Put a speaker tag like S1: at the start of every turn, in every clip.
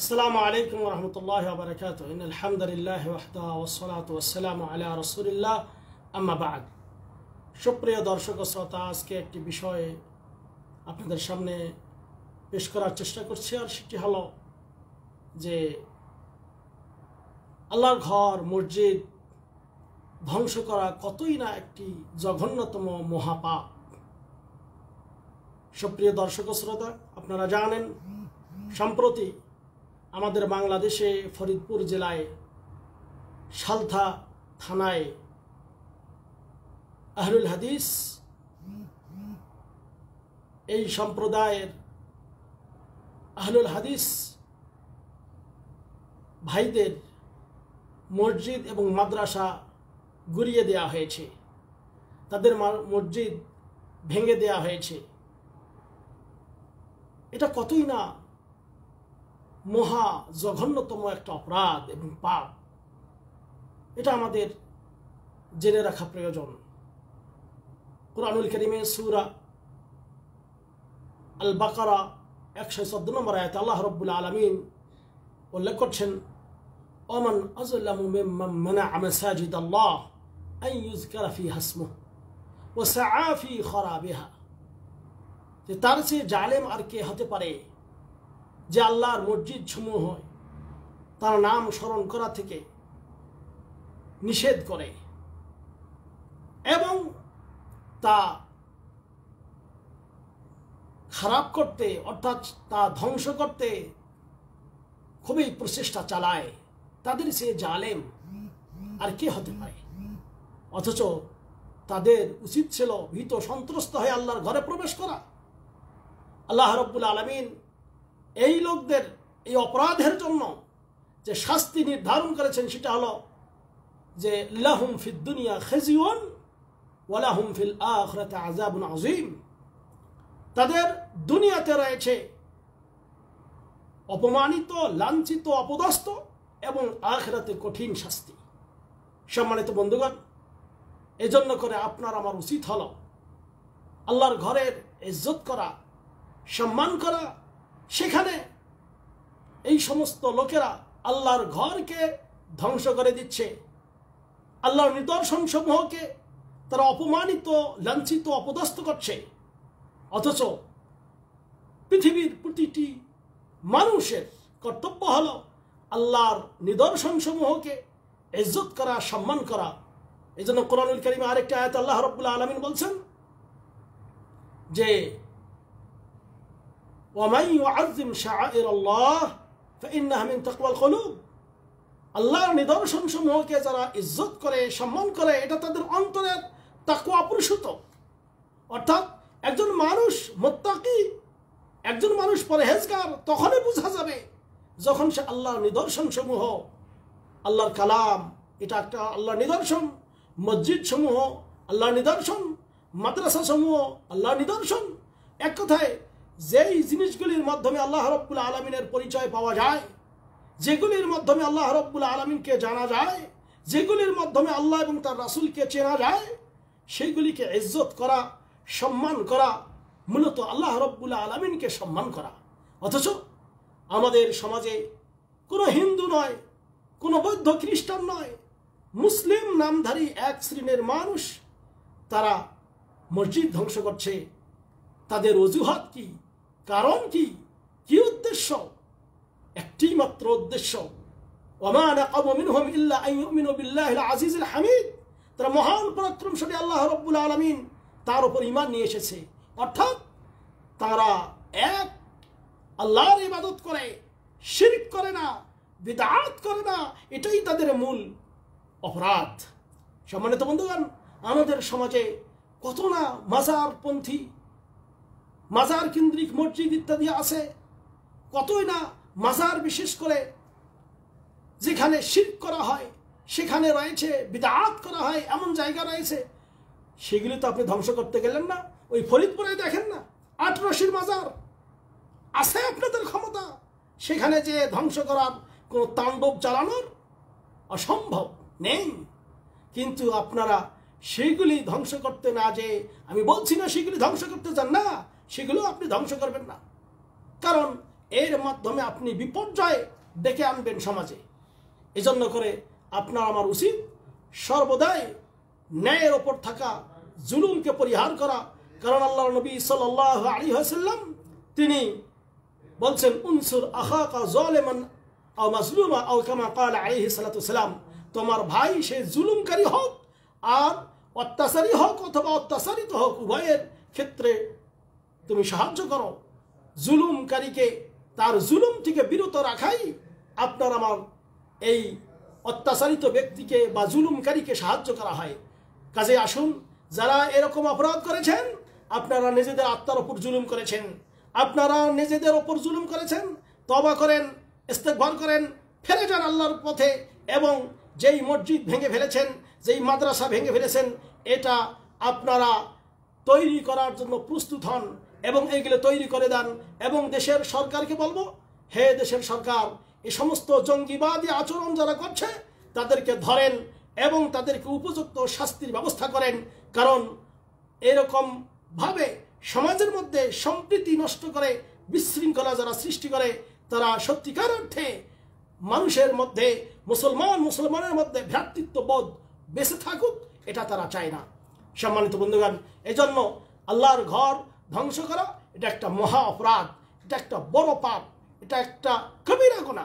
S1: আসসালামু আলাইকুম রহমতুল্লাহ বরকাত আলহামদুলিল্লাহ ওয়াহদা ওসলাত ওসালাম আলা রসুলিল্লাহ আম্মাবাগ সুপ্রিয় দর্শক ও শ্রোতা আজকে একটি বিষয়ে আপনাদের সামনে পেশ করার চেষ্টা করছি আর সেটি হলো যে আল্লাহর ঘর মসজিদ ধ্বংস করা কতই না একটি জঘন্যতম মহাপাপ সুপ্রিয় দর্শক শ্রোতা আপনারা জানেন সম্প্রতি আমাদের বাংলাদেশে ফরিদপুর জেলায় সালথা থানায় আহরুল হাদিস এই সম্প্রদায়ের আহলুল হাদিস ভাইদের মসজিদ এবং মাদ্রাসা গুরিয়ে দেয়া হয়েছে তাদের মসজিদ ভেঙে দেয়া হয়েছে এটা কতই না মহা জঘন্যতম একটা অপরাধ এবং পাপ এটা আমাদের জেনে রাখা প্রয়োজন কোরআনুল করিমে সুরা আল বাকারা একশো চোদ্দ নম্বর আয়াত আল্লাহ রব্বুল আলমিন উল্লেখ করছেন অমন আজলামা আল্লাহ আই ইউজ কারাফি হাসমু ও তার চেয়ে জালেম আর কে হতে পারে যে আল্লাহর মসজিদ সমূহ তার নাম স্মরণ করা থেকে নিষেধ করে এবং তা খারাপ করতে অর্থাৎ তা ধ্বংস করতে খুবই প্রচেষ্টা চালায় তাদের সে জালেম আর কে হতে পারে অথচ তাদের উচিত ছিল ভীত সন্ত্রস্ত হয়ে আল্লাহর ঘরে প্রবেশ করা আল্লাহ রব্বুল আলমিন এই লোকদের এই অপরাধের জন্য যে শাস্তি নির্ধারণ করেছেন সেটা হলো যে লাহুম ফিদ দুনিয়া খেজিউন ওয়ালাহুম ফিল আখরাতে আজাবুন আজিম তাদের দুনিয়াতে রয়েছে অপমানিত লাঞ্ছিত অপদস্থ এবং আখরাতে কঠিন শাস্তি সম্মানিত বন্ধুগণ এজন্য করে আপনার আমার উচিত হল আল্লাহর ঘরের ইজ্জত করা সম্মান করা সেখানে এই সমস্ত লোকেরা আল্লাহর ঘরকে ধ্বংস করে দিচ্ছে আল্লাহর নিদর্শন সমূহকে তারা অপমানিত লাঞ্ছিত অপদস্থ করছে অথচ পৃথিবীর প্রতিটি মানুষের কর্তব্য হল আল্লাহর নিদর্শন সমূহকে ইজ্জত করা সম্মান করা এই জন্য কোরআনুল করিমে আরেকটা আয়াত আল্লাহ রব্বুল্লা আলমিন বলছেন যে يعظم شعائر الله আল্লাহ من تقوى القلوب আল্লাহর নিদর্শন সমূহকে যারা ইজ্জত করে সম্মান করে এটা তাদের অন্তরের তাকুয়া পুরুষত অর্থাৎ একজন মানুষ মোত্তাকি একজন মানুষ পরহেজগার তখনই বোঝা যাবে যখন সে আল্লাহর নিদর্শন সমূহ আল্লাহর কালাম এটা একটা আল্লাহর নিদর্শন মসজিদ সমূহ আল্লাহর নিদর্শন মাদ্রাসা সমূহ আল্লাহর নিদর্শন এক কথায় যেই জিনিসগুলির মাধ্যমে আল্লাহ রব্বুল আলমিনের পরিচয় পাওয়া যায় যেগুলির মাধ্যমে আল্লাহ রব্বুল আলমিনকে জানা যায় যেগুলির মাধ্যমে আল্লাহ এবং তার রাসুলকে চেনা যায় সেইগুলিকে ইজ্জত করা সম্মান করা মূলত আল্লাহ রব্বুল আলমিনকে সম্মান করা অথচ আমাদের সমাজে কোনো হিন্দু নয় কোনো বৌদ্ধ খ্রিস্টান নয় মুসলিম নামধারী এক শ্রেণীর মানুষ তারা মসজিদ ধ্বংস করছে তাদের অজুহাত কি কারণ কি কি উদ্দেশ্য একটি মাত্র উদ্দেশ্য ওমান মিনহুম ইল্লা আইয়ুমিনু বিল্লাহিল আজিজিল হামিদ তারা মহান পরাক্রমশালী আল্লাহ রব্বুল আলমিন তার উপর ইমান নিয়ে এসেছে অর্থাৎ তারা এক আল্লাহর ইবাদত করে শিরিক করে না বিদাত করে না এটাই তাদের মূল অপরাধ সম্মানিত বন্ধুগণ আমাদের সমাজে কত না মাজারপন্থী মাজার কেন্দ্রিক মসজিদ ইত্যাদি আছে কতই না মাজার বিশেষ করে যেখানে শিল্প করা হয় সেখানে রয়েছে বিদাত করা হয় এমন জায়গা রয়েছে সেগুলি তো আপনি ধ্বংস করতে গেলেন না ওই ফরিদপুরে দেখেন না আটরশির মাজার আছে আপনাদের ক্ষমতা সেখানে যে ধ্বংস করার কোনো তাণ্ডব চালানোর অসম্ভব নেই কিন্তু আপনারা সেগুলি ধ্বংস করতে না যে আমি বলছি না সেগুলি ধ্বংস করতে চান না সেগুলো আপনি ধ্বংস করবেন না কারণ এর মাধ্যমে আপনি বিপর্যয় ডেকে আনবেন সমাজে এজন্য করে আপনার আমার উচিত সর্বদাই ন্যায়ের ওপর থাকা জুলুমকে পরিহার করা কারণ আল্লাহ নবী সাল আলী হাসাল্লাম তিনি বলছেন উনসুর আহা কা কাল তোমার ভাই সে জুলুমকারী হোক আর অত্যাচারী হোক অথবা অত্যাচারিত হোক উভয়ের ক্ষেত্রে তুমি সাহায্য করো জুলুমকারীকে তার জুলুম থেকে বিরত রাখাই আপনার আমার এই অত্যাচারিত ব্যক্তিকে বা জুলুমকারীকে সাহায্য করা হয় কাজে আসুন যারা এরকম অপরাধ করেছেন আপনারা নিজেদের আত্মার ওপর জুলুম করেছেন আপনারা নিজেদের ওপর জুলুম করেছেন তবা করেন ইস্তেকবার করেন ফেরে যান আল্লাহর পথে এবং যেই মসজিদ ভেঙে ফেলেছেন যেই মাদ্রাসা ভেঙে ফেলেছেন এটা আপনারা তৈরি করার জন্য প্রস্তুত হন এবং এইগুলো তৈরি করে দেন এবং দেশের সরকারকে বলবো হে দেশের সরকার এই সমস্ত জঙ্গিবাদী আচরণ যারা করছে তাদেরকে ধরেন এবং তাদেরকে উপযুক্ত শাস্তির ব্যবস্থা করেন কারণ এরকমভাবে সমাজের মধ্যে সম্প্রীতি নষ্ট করে বিশৃঙ্খলা যারা সৃষ্টি করে তারা সত্যিকার অর্থে মানুষের মধ্যে মুসলমান মুসলমানের মধ্যে ভ্রাতৃত্ববোধ বেঁচে থাকুক এটা তারা চায় না সম্মানিত বন্ধুগণ এজন্য আল্লাহর ঘর ধ্বংস করা এটা একটা মহা অপরাধ এটা একটা বড় পাপ এটা একটা কবিরা গোনা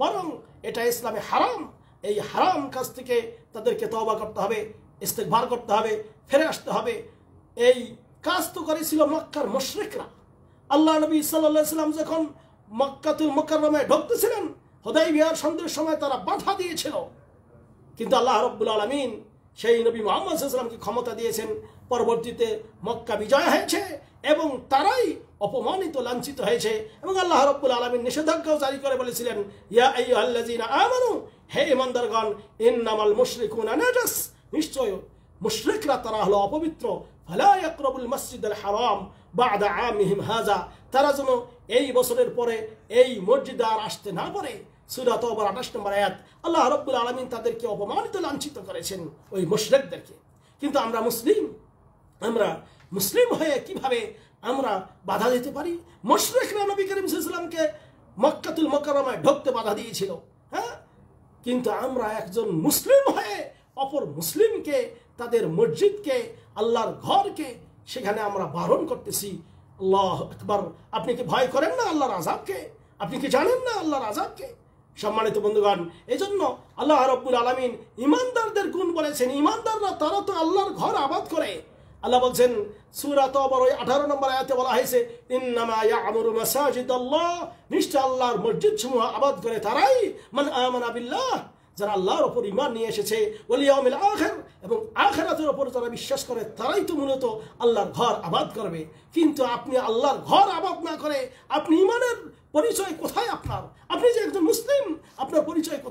S1: বরং এটা ইসলামে হারাম এই হারাম কাজ থেকে তাদেরকে তবা করতে হবে ইস্তেকভার করতে হবে ফিরে আসতে হবে এই কাজ তো করেছিল মক্কার মশ্রিকরা আল্লাহ নবী সাল্লাম যখন মক্কাতুল মক্কারমায় ঢুকতেছিলেন হোদাই বিহার সন্ধ্যের সময় তারা বাধা দিয়েছিল কিন্তু আল্লাহ রব্বুল আলমিন সেই নবী মোহাম্মদ সাল্লামকে ক্ষমতা দিয়েছেন পরবর্তীতে মক্কা বিজয় হয়েছে এবং তারাই অপমানিত লাঞ্ছিত হয়েছে এবং আল্লাহ রব্বুল আলমীর নিষেধাজ্ঞাও জারি করে বলেছিলেন ইয়া আই আল্লাজিনা আমানু হে ইমানদারগণ ইন্নামাল মুশরিকুন আনাজাস নিশ্চয় মুশরিকরা তারা হলো অপবিত্র ফালা ইয়াকরাবুল মসজিদুল হারাম বাদা আমিহিম হাজা তারা যেন এই বছরের পরে এই মসজিদ আর আসতে না পারে সুরাত ওবর আঠাশ নম্বর আয়াত আল্লাহ রব্বুল আলমিন তাদেরকে অপমানিত লাঞ্ছিত করেছেন ওই মুশরেকদেরকে কিন্তু আমরা মুসলিম আমরা মুসলিম হয়ে কিভাবে আমরা বাধা দিতে পারি মশরেকরা নবী করিম ইসলামকে মক্কাতুল মকরমায় ঢুকতে বাধা দিয়েছিল হ্যাঁ কিন্তু আমরা একজন মুসলিম হয়ে অপর মুসলিমকে তাদের মসজিদকে আল্লাহর ঘরকে সেখানে আমরা বারণ করতেছি আল্লাহ একবার আপনি কি ভয় করেন না আল্লাহর আজাবকে আপনি কি জানেন না আল্লাহর আজাবকে সম্মানিত বন্ধুগণ এই জন্য আল্লাহ রব্বুল আলমিন ইমানদারদের গুণ বলেছেন ইমানদাররা তারা তো আল্লাহর ঘর আবাদ করে আল্লাহ বলছেন সুরাত ওই আঠারো নম্বর আয়াতে বলা হয়েছে ইন্নামা ইয়ামুরু মাসাজিদ আল্লাহ নিশ্চয় আল্লাহর মসজিদ সমূহ আবাদ করে তারাই মান আমানা বিল্লাহ যারা আল্লাহর ওপর ইমান নিয়ে এসেছে ওলিয়াউমিল আখের এবং আখেরাতের ওপর যারা বিশ্বাস করে তারাই তো মূলত আল্লাহর ঘর আবাদ করবে কিন্তু আপনি আল্লাহর ঘর আবাদ না করে আপনি ইমানের পরিচয় কোথায় আপনার আপনি যে একজন মুসলিম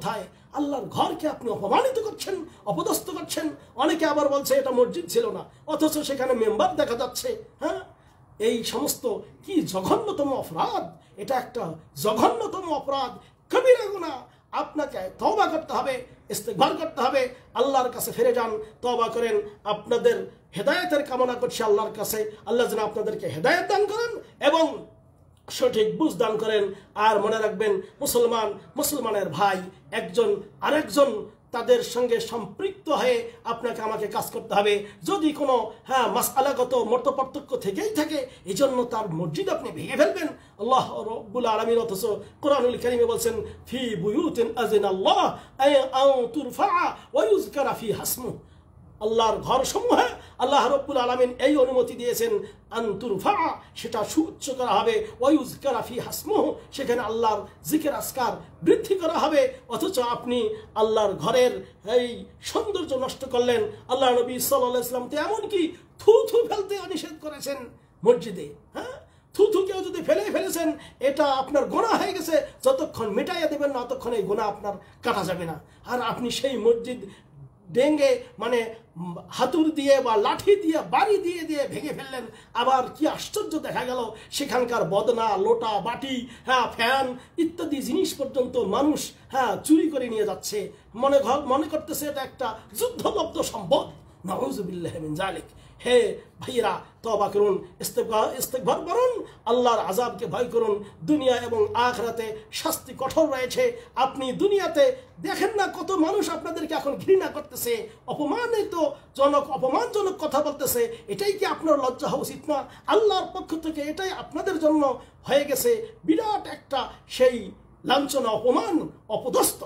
S1: কোথায় আল্লাহর ঘরকে আপনি অপমানিত করছেন অপদস্থ করছেন অনেকে আবার বলছে এটা মসজিদ ছিল না অথচ সেখানে মেম্বার দেখা যাচ্ছে হ্যাঁ এই সমস্ত কি জঘন্যতম অপরাধ এটা একটা জঘন্যতম অপরাধ কবিরা গুণা আপনাকে তবা করতে হবে ইস্তেকবার করতে হবে আল্লাহর কাছে ফিরে যান তবা করেন আপনাদের হেদায়তের কামনা করছে আল্লাহর কাছে আল্লাহ যেন আপনাদেরকে হেদায়ত দান করেন এবং সঠিক বুঝ দান করেন আর মনে রাখবেন মুসলমান মুসলমানের ভাই একজন আরেকজন তাদের সঙ্গে সম্পৃক্ত হয়ে আপনাকে আমাকে কাজ করতে হবে যদি কোনো হ্যাঁ মাসালাগত মর্ত পার্থক্য থেকেই থাকে এই জন্য তার মসজিদ আপনি ভেঙে ফেলবেন আল্লাহ রব্বুল আলমীর অথচ কোরআনুল করিমে বলছেন ফি বুয়ুতিন আজিন আল্লাহ তুরফা ওয়ুজ ফি হাসমু আল্লাহর ঘর সমূহে আল্লাহ রব্বুল আলমিন এই অনুমতি দিয়েছেন ফা সেটা উচ্চ করা হবে উজকারাফি হাসমহ সেখানে আল্লাহর জিকের আসকার বৃদ্ধি করা হবে অথচ আপনি আল্লাহর ঘরের এই সৌন্দর্য নষ্ট করলেন আল্লাহ নবী সাল্লাহ ইসলাম তো এমনকি থু থু ফেলতে নিষেধ করেছেন মসজিদে হ্যাঁ থুথু কেউ যদি ফেলে ফেলেছেন এটা আপনার গোনা হয়ে গেছে যতক্ষণ মেটাইয়া দেবেন না ততক্ষণ এই গোনা আপনার কাটা যাবে না আর আপনি সেই মসজিদ ডেঙ্গে মানে হাতুর দিয়ে বা লাঠি দিয়ে বাড়ি দিয়ে দিয়ে ভেঙে ফেললেন আবার কি আশ্চর্য দেখা গেল সেখানকার বদনা লোটা বাটি হ্যাঁ ফ্যান ইত্যাদি জিনিস পর্যন্ত মানুষ হ্যাঁ চুরি করে নিয়ে যাচ্ছে মনে মনে করতেছে এটা একটা যুদ্ধলব্ধ সম্পদ নওয়াজ বিল্লাহমিন জালিক হে ভাইয়েরা তবা করুন ইস্তেকবার করুন আল্লাহর আজাবকে ভয় করুন দুনিয়া এবং আখরাতে শাস্তি কঠোর রয়েছে আপনি দুনিয়াতে দেখেন না কত মানুষ আপনাদেরকে এখন ঘৃণা করতেছে অপমানিত জনক অপমানজনক কথা বলতেছে এটাই কি আপনার লজ্জা হওয়া উচিত না আল্লাহর পক্ষ থেকে এটাই আপনাদের জন্য হয়ে গেছে বিরাট একটা সেই লাঞ্ছনা অপমান অপদস্থ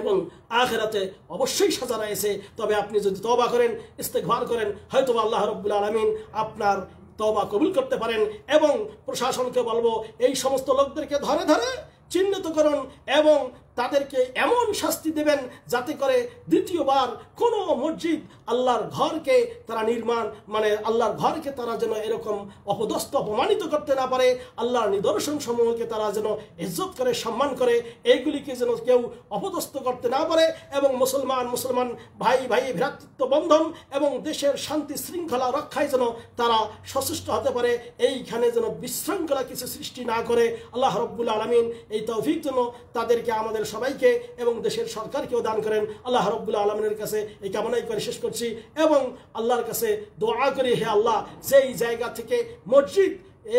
S1: এবং আখেরাতে অবশ্যই সাজা রয়েছে তবে আপনি যদি তবা করেন ইস্তেকভার করেন হয়তো আল্লাহ রব্বুল আলমিন আপনার তবা কবুল করতে পারেন এবং প্রশাসনকে বলবো এই সমস্ত লোকদেরকে ধরে ধরে চিহ্নিতকরণ এবং তাদেরকে এমন শাস্তি দেবেন যাতে করে দ্বিতীয়বার কোনো মসজিদ আল্লাহর ঘরকে তারা নির্মাণ মানে আল্লাহর ঘরকে তারা যেন এরকম অপদস্ত অপমানিত করতে না পারে আল্লাহর নিদর্শন সমূহকে তারা যেন ইজ্জত করে সম্মান করে এইগুলিকে যেন কেউ অপদস্ত করতে না পারে এবং মুসলমান মুসলমান ভাই ভাই ভ্রাতৃত্ব বন্ধন এবং দেশের শান্তি শৃঙ্খলা রক্ষায় যেন তারা সচেষ্ট হতে পারে এইখানে যেন বিশৃঙ্খলা কিছু সৃষ্টি না করে আল্লাহ রব্বুল আলমিন এই তৌফিক যেন তাদেরকে আমাদের আমাদের সবাইকে এবং দেশের সরকারকেও দান করেন আল্লাহ রব্বুল্লা আলমিনের কাছে এই কামনাই করে শেষ করছি এবং আল্লাহর কাছে দোয়া করি হে আল্লাহ যেই জায়গা থেকে মসজিদ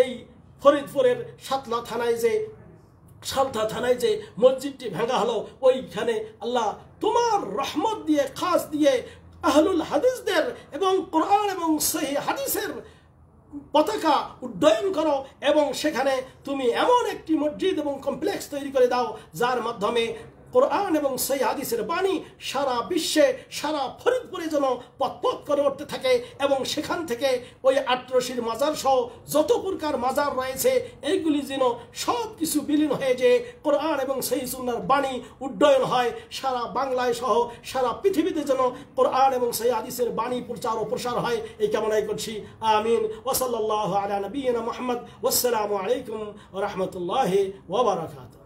S1: এই ফরিদপুরের সাতলা থানায় যে সালথা থানায় যে মসজিদটি ভেঙা হলো ওইখানে আল্লাহ তোমার রহমত দিয়ে খাস দিয়ে আহলুল হাদিসদের এবং কোরআন এবং সহি হাদিসের পতাকা উড্ডয়ন করো এবং সেখানে তুমি এমন একটি মসজিদ এবং কমপ্লেক্স তৈরি করে দাও যার মাধ্যমে কোরআন এবং সেই হাদিসের বাণী সারা বিশ্বে সারা ফরিদপুরে যেন পথপথ করে উঠতে থাকে এবং সেখান থেকে ওই আট্রসির মাজার সহ যত প্রকার মাজার রয়েছে এইগুলি যেন সব কিছু বিলীন হয়ে যে কোরআন এবং সেই সুন্নার বাণী উড্ডয়ন হয় সারা বাংলায় সহ সারা পৃথিবীতে যেন কোরআন এবং সেই হাদিসের বাণী প্রচার ও প্রসার হয় এই কামনাই করছি আমিন ওসল্লাহ আলা মোহাম্মদ ওসসালামু আলাইকুম রহমতুল্লাহ ওবরাকাত